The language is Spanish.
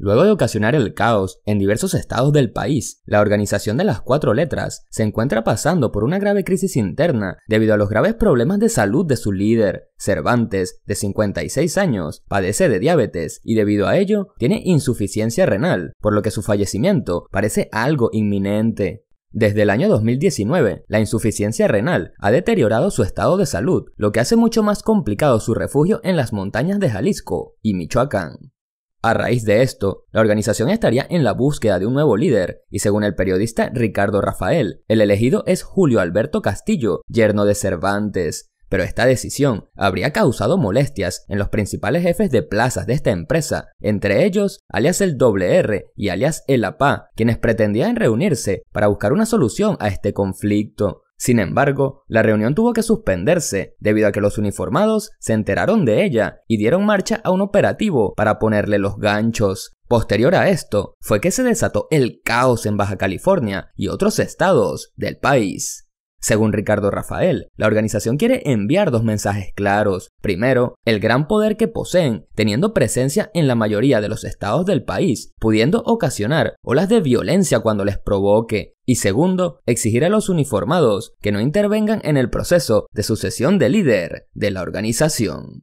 Luego de ocasionar el caos en diversos estados del país, la organización de las cuatro letras se encuentra pasando por una grave crisis interna debido a los graves problemas de salud de su líder. Cervantes, de 56 años, padece de diabetes y debido a ello tiene insuficiencia renal, por lo que su fallecimiento parece algo inminente. Desde el año 2019, la insuficiencia renal ha deteriorado su estado de salud, lo que hace mucho más complicado su refugio en las montañas de Jalisco y Michoacán. A raíz de esto, la organización estaría en la búsqueda de un nuevo líder, y según el periodista Ricardo Rafael, el elegido es Julio Alberto Castillo, yerno de Cervantes. Pero esta decisión habría causado molestias en los principales jefes de plazas de esta empresa, entre ellos alias el WR y alias el APA, quienes pretendían reunirse para buscar una solución a este conflicto. Sin embargo, la reunión tuvo que suspenderse debido a que los uniformados se enteraron de ella y dieron marcha a un operativo para ponerle los ganchos. Posterior a esto, fue que se desató el caos en Baja California y otros estados del país. Según Ricardo Rafael, la organización quiere enviar dos mensajes claros. Primero, el gran poder que poseen, teniendo presencia en la mayoría de los estados del país, pudiendo ocasionar olas de violencia cuando les provoque. Y segundo, exigir a los uniformados que no intervengan en el proceso de sucesión de líder de la organización.